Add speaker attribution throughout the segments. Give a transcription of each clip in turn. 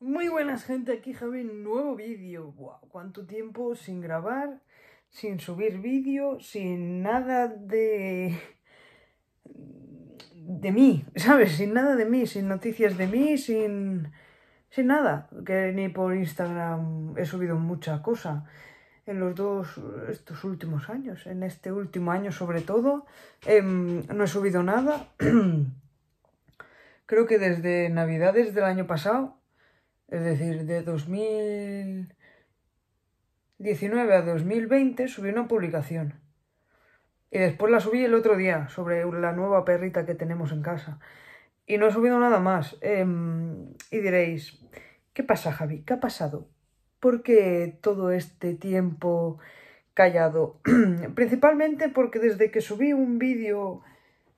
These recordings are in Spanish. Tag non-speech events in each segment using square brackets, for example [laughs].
Speaker 1: Muy buenas gente, aquí Javi, nuevo vídeo. Wow, cuánto tiempo sin grabar, sin subir vídeo, sin nada de... de mí, ¿sabes? Sin nada de mí, sin noticias de mí, sin... sin nada. Que ni por Instagram he subido mucha cosa. En los dos, estos últimos años, en este último año sobre todo, em, no he subido nada. [clears throat] Creo que desde Navidades del año pasado es decir, de 2019 a 2020 subí una publicación. Y después la subí el otro día sobre la nueva perrita que tenemos en casa. Y no he subido nada más. Em, y diréis, ¿qué pasa Javi? ¿Qué ha pasado? ¿Por qué todo este tiempo callado? [clears throat] Principalmente porque desde que subí un vídeo,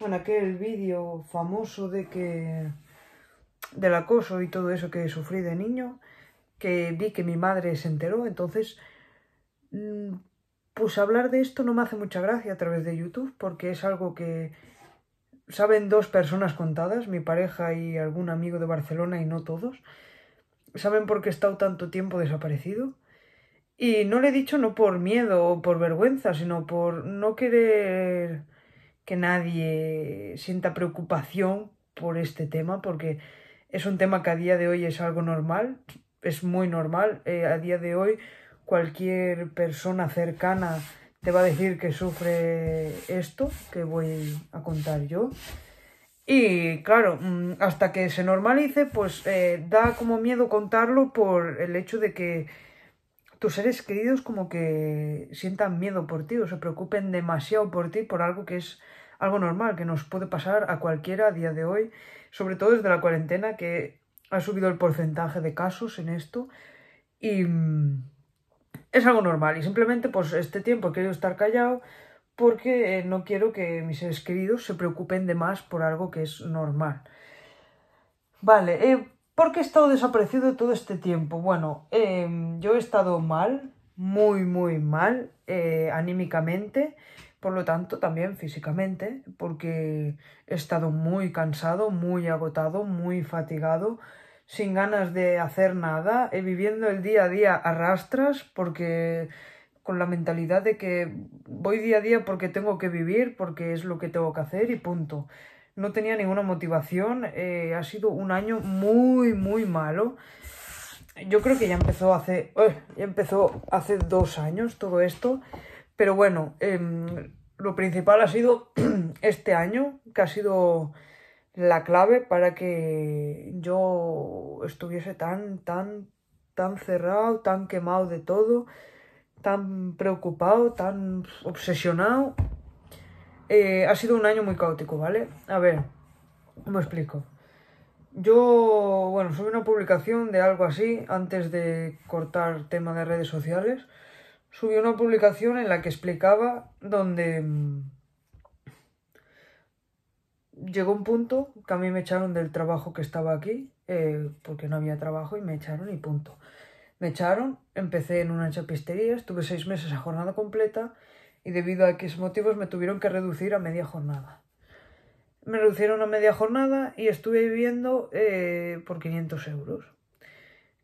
Speaker 1: bueno, aquel vídeo famoso de que del acoso y todo eso que sufrí de niño, que vi que mi madre se enteró, entonces mm, pues hablar de esto no me hace mucha gracia a través de YouTube porque es algo que saben dos personas contadas, mi pareja y algún amigo de Barcelona y no todos. Saben por qué he estado tanto tiempo desaparecido. Y no le he dicho no por miedo o por vergüenza, sino por no querer que nadie sienta preocupación por este tema, porque es un tema que a día de hoy es algo normal, es muy normal. Eh, a día de hoy cualquier persona cercana te va a decir que sufre esto que voy a contar yo. Y claro, mm, hasta que se normalice, pues eh, da como miedo contarlo por el hecho de que tus seres queridos como que sientan miedo por ti o se preocupen demasiado por ti por algo que es algo normal, que nos puede pasar a cualquiera a día de hoy sobre todo desde la cuarentena, que ha subido el porcentaje de casos en esto. Y mm, es algo normal. Y simplemente, pues, este tiempo he querido estar callado porque eh, no quiero que mis seres queridos se preocupen de más por algo que es normal. Vale, porque eh, ¿por qué he estado desaparecido todo este tiempo? Bueno, em, yo he estado mal, muy, muy mal, eh, anímicamente por lo tanto también físicamente, porque he estado muy cansado, muy agotado, muy fatigado, sin ganas de hacer nada, y viviendo el día a día arrastras porque con la mentalidad de que voy día a día porque tengo que vivir, porque es lo que tengo que hacer y punto. No tenía ninguna motivación, eh, ha sido un año muy, muy malo. Yo creo que ya empezó eh, ya empezó hace dos años todo esto, pero bueno, em, lo principal ha sido [clears throat] este año, que ha sido la clave para que yo estuviese tan, tan, tan cerrado, tan quemado de todo, tan preocupado, tan obsesionado. Eh, ha sido un año muy caótico, ¿vale? A ver, ¿cómo explico? Yo, bueno, subí una publicación de algo así antes de cortar tema de redes sociales subió una publicación en la que explicaba donde mm, llegó un punto que a mí me echaron del trabajo que estaba aquí, eh, porque no había trabajo y me echaron y punto. Me echaron, empecé en una chapistería, estuve seis meses a jornada completa y debido a X motivos me tuvieron que reducir a media jornada. Me reducieron a media jornada y estuve viviendo eh, por 500 euros.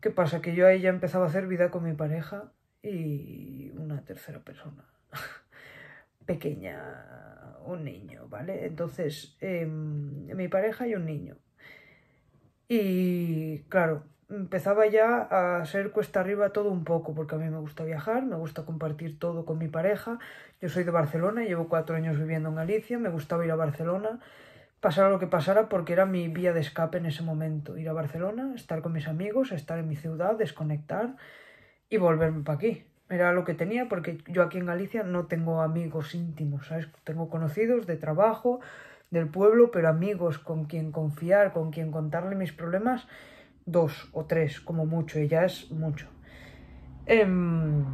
Speaker 1: ¿Qué pasa? Que yo ahí ya empezaba a hacer vida con mi pareja y una tercera persona [laughs] pequeña, un niño, ¿vale? Entonces, em, mi pareja y un niño. Y claro, empezaba ya a ser cuesta arriba todo un poco, porque a mí me gusta viajar, me gusta compartir todo con mi pareja. Yo soy de Barcelona, llevo cuatro años viviendo en Galicia, me gustaba ir a Barcelona, pasara lo que pasara, porque era mi vía de escape en ese momento. Ir a Barcelona, estar con mis amigos, estar en mi ciudad, desconectar y volverme para aquí. Era lo que tenía porque yo aquí en Galicia no tengo amigos íntimos, ¿sabes? Tengo conocidos de trabajo, del pueblo, pero amigos con quien confiar, con quien contarle mis problemas, dos o tres como mucho, y ya es mucho. Em,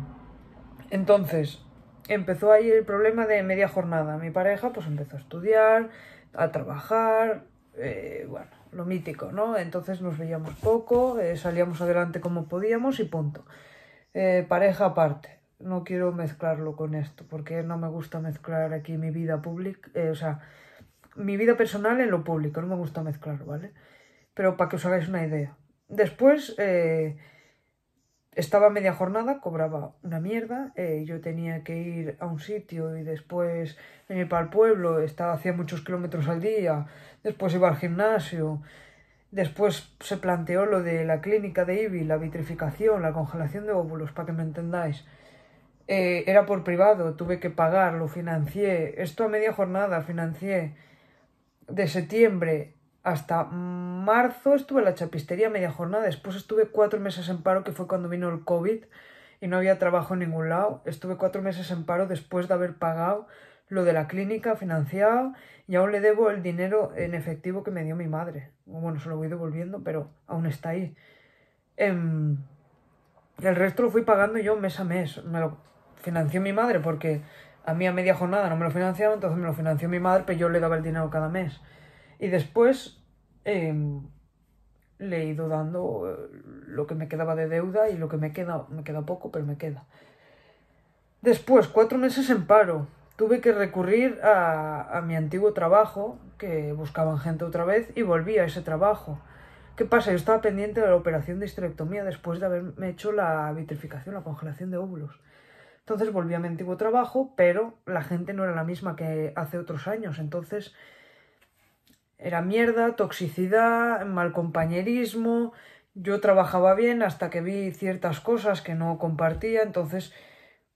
Speaker 1: entonces, empezó ahí el problema de media jornada. Mi pareja pues empezó a estudiar, a trabajar, eh, bueno, lo mítico, ¿no? Entonces nos veíamos poco, eh, salíamos adelante como podíamos y punto. Eh, pareja aparte. No quiero mezclarlo con esto, porque no me gusta mezclar aquí mi vida pública, eh, o sea, mi vida personal en lo público, no me gusta mezclar, ¿vale? Pero para que os hagáis una idea. Después eh, estaba media jornada, cobraba una mierda, eh, yo tenía que ir a un sitio y después venir para el pueblo, estaba hacía muchos kilómetros al día, después iba al gimnasio, Después se planteó lo de la clínica de IBI, la vitrificación, la congelación de óvulos, para que me entendáis. Eh, era por privado, tuve que pagar, lo financié. Esto a media jornada financié. De septiembre hasta marzo estuve en la chapistería media jornada. Después estuve cuatro meses en paro, que fue cuando vino el COVID y no había trabajo en ningún lado. Estuve cuatro meses en paro después de haber pagado lo de la clínica financiado y aún le debo el dinero en efectivo que me dio mi madre. Bueno, se lo voy devolviendo, pero aún está ahí. Em, el resto lo fui pagando yo mes a mes. Me lo financió mi madre porque a mí a media jornada no me lo financiaron, entonces me lo financió mi madre, pero yo le daba el dinero cada mes. Y después em, le he ido dando eh, lo que me quedaba de deuda y lo que me queda, me queda poco, pero me queda. Después, cuatro meses en paro tuve que recurrir a, mi antiguo trabajo, que buscaban gente otra vez, y volví a ese trabajo. ¿Qué pasa? Yo estaba pendiente de la operación de histerectomía después de haberme hecho la vitrificación, la congelación de óvulos. Entonces volví a mi antiguo trabajo, pero la gente no era la misma que hace otros años. Entonces era mierda, toxicidad, mal compañerismo. Yo trabajaba bien hasta que vi ciertas cosas que no compartía, entonces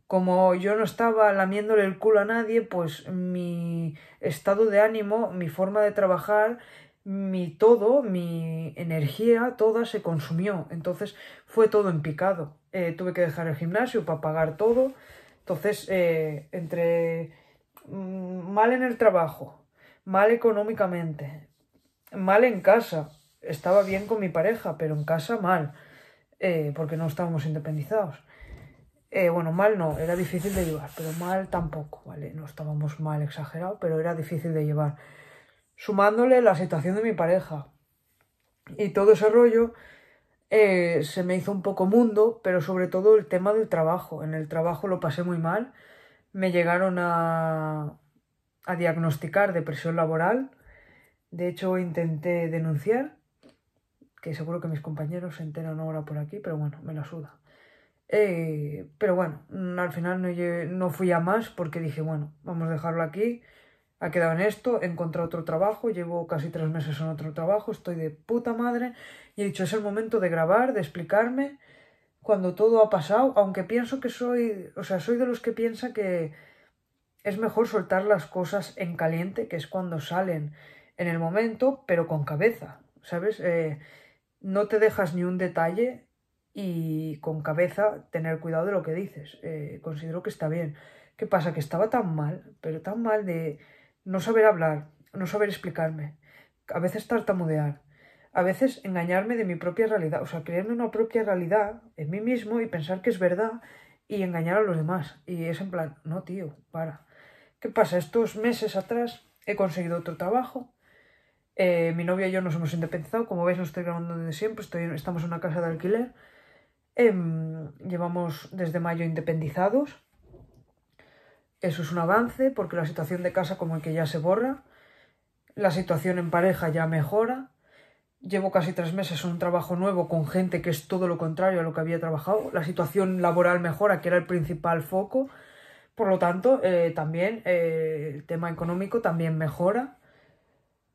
Speaker 1: como yo no estaba lamiéndole el culo a nadie, pues mi estado de ánimo, mi forma de trabajar, mi todo, mi energía, toda se consumió. Entonces fue todo en picado. Eh, tuve que dejar el gimnasio para pagar todo. Entonces, eh, entre mm, mal en el trabajo, mal económicamente, mal en casa. Estaba bien con mi pareja, pero en casa mal, eh, porque no estábamos independizados. Eh, bueno, mal no, era difícil de llevar, pero mal tampoco, ¿vale? No estábamos mal exagerado, pero era difícil de llevar. Sumándole la situación de mi pareja y todo ese rollo, eh, se me hizo un poco mundo, pero sobre todo el tema del trabajo. En el trabajo lo pasé muy mal, me llegaron a, a diagnosticar depresión laboral, de hecho intenté denunciar, que seguro que mis compañeros se enteran ahora por aquí, pero bueno, me la suda. Eh, pero bueno, mm, al final no, no fui a más porque dije, bueno, vamos a dejarlo aquí. Ha quedado en esto, he encontrado otro trabajo, llevo casi tres meses en otro trabajo, estoy de puta madre. Y he dicho, es el momento de grabar, de explicarme cuando todo ha pasado, aunque pienso que soy, o sea, soy de los que piensa que es mejor soltar las cosas en caliente, que es cuando salen en el momento, pero con cabeza, ¿sabes? Eh, no te dejas ni un detalle y con cabeza tener cuidado de lo que dices. Eh, considero que está bien. ¿Qué pasa? Que estaba tan mal, pero tan mal de no saber hablar, no saber explicarme, a veces tartamudear, a veces engañarme de mi propia realidad, o sea, creerme una propia realidad en mí mismo y pensar que es verdad y engañar a los demás. Y es en plan, no, tío, para. ¿Qué pasa? Estos meses atrás he conseguido otro trabajo. Eh, mi novia y yo nos hemos independizado. Como veis, no estoy grabando desde siempre. Estoy, estamos en una casa de alquiler. Em, llevamos desde mayo independizados. Eso es un avance porque la situación de casa como que ya se borra. La situación en pareja ya mejora. Llevo casi tres meses en un trabajo nuevo con gente que es todo lo contrario a lo que había trabajado. La situación laboral mejora, que era el principal foco. Por lo tanto, eh, también eh, el tema económico también mejora.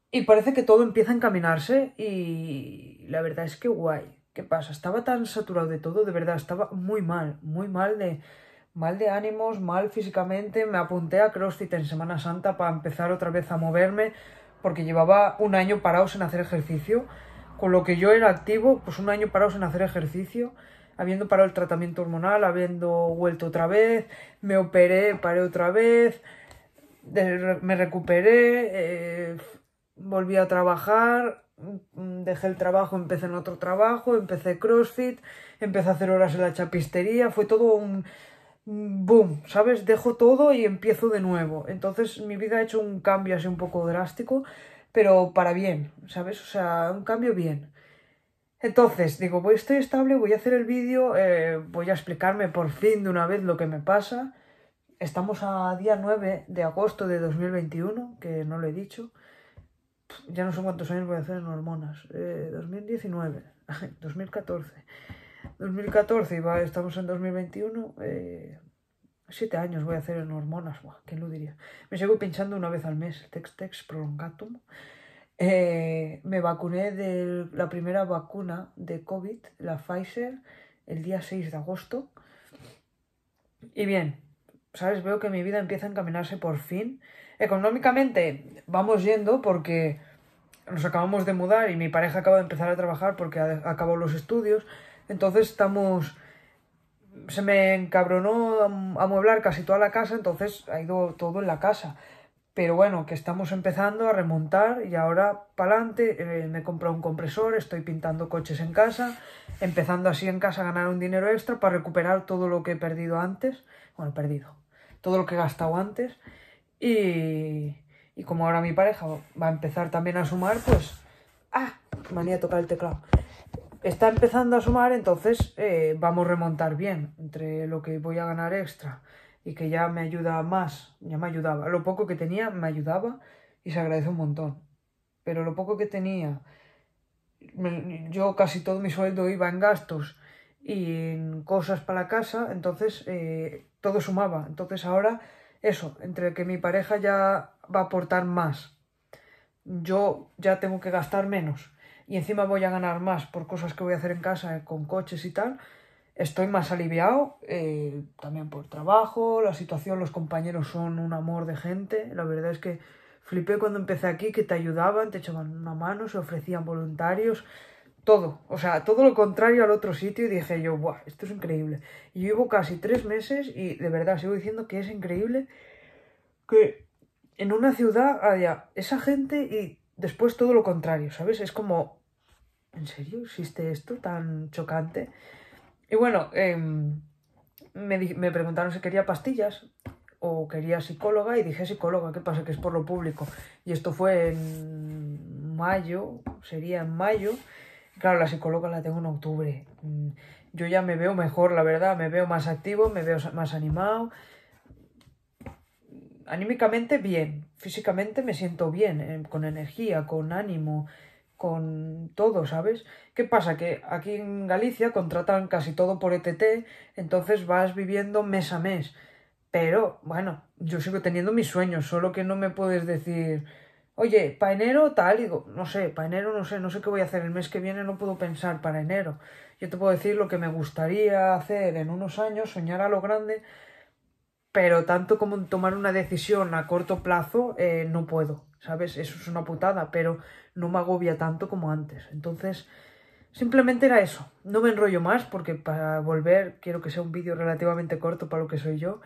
Speaker 1: Y parece que todo empieza a encaminarse y la verdad es que guay. ¿Qué pasa? Estaba tan saturado de todo, de verdad, estaba muy mal, muy mal de mal de ánimos, mal físicamente. Me apunté a CrossFit en Semana Santa para empezar otra vez a moverme porque llevaba un año parado sin hacer ejercicio, con lo que yo era activo, pues un año parado sin hacer ejercicio, habiendo parado el tratamiento hormonal, habiendo vuelto otra vez, me operé, paré otra vez, me recuperé, eh, volví a trabajar, Mm, dejé el trabajo, empecé en otro trabajo, empecé CrossFit, empecé a hacer horas en la chapistería, fue todo un mm, boom, ¿sabes? Dejo todo y empiezo de nuevo. Entonces mi vida ha hecho un cambio así un poco drástico, pero para bien, ¿sabes? O sea, un cambio bien. Entonces, digo, voy, estoy estable, voy a hacer el vídeo, eh, voy a explicarme por fin de una vez lo que me pasa. Estamos a día 9 de agosto de 2021, que no lo he dicho ya no sé cuántos años voy a hacer en hormonas. 2019, 2014. 2014, va, estamos en 2021. 7 eh, siete años voy a hacer en hormonas, Buah, ¿quién lo diría? Me sigo pinchando una vez al mes, Tex Tex Prolongatum. Eh, me vacuné de la primera vacuna de COVID, la Pfizer, el día 6 de agosto. Y bien, ¿sabes? Veo que mi vida empieza a encaminarse por fin económicamente vamos yendo porque nos acabamos de mudar y mi pareja acaba de empezar a trabajar porque acabó los estudios. Entonces estamos... Se me encabronó amueblar casi toda la casa, entonces ha ido todo en la casa. Pero bueno, que estamos empezando a remontar y ahora para adelante eh, me he comprado un compresor, estoy pintando coches en casa, empezando así en casa a ganar un dinero extra para recuperar todo lo que he perdido antes, bueno, perdido, todo lo que he gastado antes y, como ahora mi pareja va a empezar también a sumar, pues... ¡Ah! Manía tocar el teclado. Está empezando a sumar, entonces eh, vamos a remontar bien entre lo que voy a ganar extra y que ya me ayuda más, ya me ayudaba. Lo poco que tenía me ayudaba y se agradece un montón. Pero lo poco que tenía, yo casi todo mi sueldo iba en gastos y en cosas para la casa, entonces eh, todo sumaba. Entonces ahora eso, entre que mi pareja ya va a aportar más, yo ya tengo que gastar menos y encima voy a ganar más por cosas que voy a hacer en casa eh, con coches y tal, estoy más aliviado, eh, también por trabajo, la situación, los compañeros son un amor de gente, la verdad es que flipé cuando empecé aquí que te ayudaban, te echaban una mano, se ofrecían voluntarios, todo, o sea, todo lo contrario al otro sitio y dije yo, ¡buah! Esto es increíble. Y llevo casi tres meses y de verdad sigo diciendo que es increíble que en una ciudad haya esa gente y después todo lo contrario, ¿sabes? Es como, ¿en serio existe esto tan chocante? Y bueno, em, me, me preguntaron si quería pastillas o quería psicóloga y dije psicóloga, ¿qué pasa? Que es por lo público. Y esto fue en mayo, sería en mayo. Claro, la psicóloga la tengo en octubre. Mm, yo ya me veo mejor, la verdad. Me veo más activo, me veo más animado. Anímicamente bien. Físicamente me siento bien, eh, con energía, con ánimo, con todo, ¿sabes? ¿Qué pasa? Que aquí en Galicia contratan casi todo por ETT, entonces vas viviendo mes a mes. Pero, bueno, yo sigo teniendo mis sueños, solo que no me puedes decir oye, para enero tal, digo, no sé, para enero no sé, no sé qué voy a hacer el mes que viene, no puedo pensar para enero. Yo te puedo decir lo que me gustaría hacer en unos años, soñar a lo grande, pero tanto como tomar una decisión a corto plazo, eh, no puedo, ¿sabes? Eso es una putada, pero no me agobia tanto como antes. Entonces, simplemente era eso. No me enrollo más porque para volver quiero que sea un vídeo relativamente corto para lo que soy yo.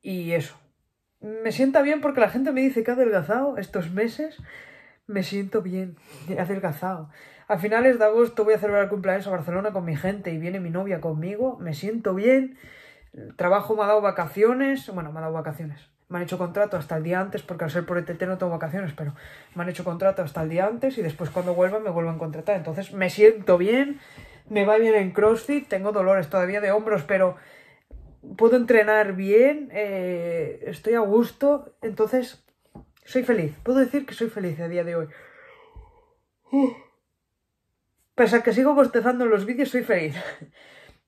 Speaker 1: Y eso, me sienta bien porque la gente me dice que ha adelgazado estos meses. Me siento bien, he adelgazado. A finales de agosto voy a celebrar el cumpleaños a Barcelona con mi gente y viene mi novia conmigo. Me siento bien. El trabajo me ha dado vacaciones. Bueno, me ha dado vacaciones. Me han hecho contrato hasta el día antes porque al ser por TT e no tengo vacaciones, pero me han hecho contrato hasta el día antes y después cuando vuelva me vuelvan a contratar. Entonces me siento bien, me va bien en CrossFit, tengo dolores todavía de hombros, pero puedo entrenar bien, eh, estoy a gusto, entonces soy feliz. Puedo decir que soy feliz a día de hoy. Pese a que sigo bostezando en los vídeos, soy feliz. [laughs]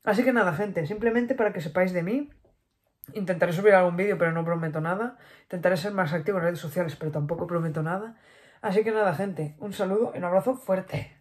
Speaker 1: Así que nada, gente, simplemente para que sepáis de mí, intentaré subir algún vídeo, pero no prometo nada. Intentaré ser más activo en redes sociales, pero tampoco prometo nada. Así que nada, gente, un saludo y un abrazo fuerte.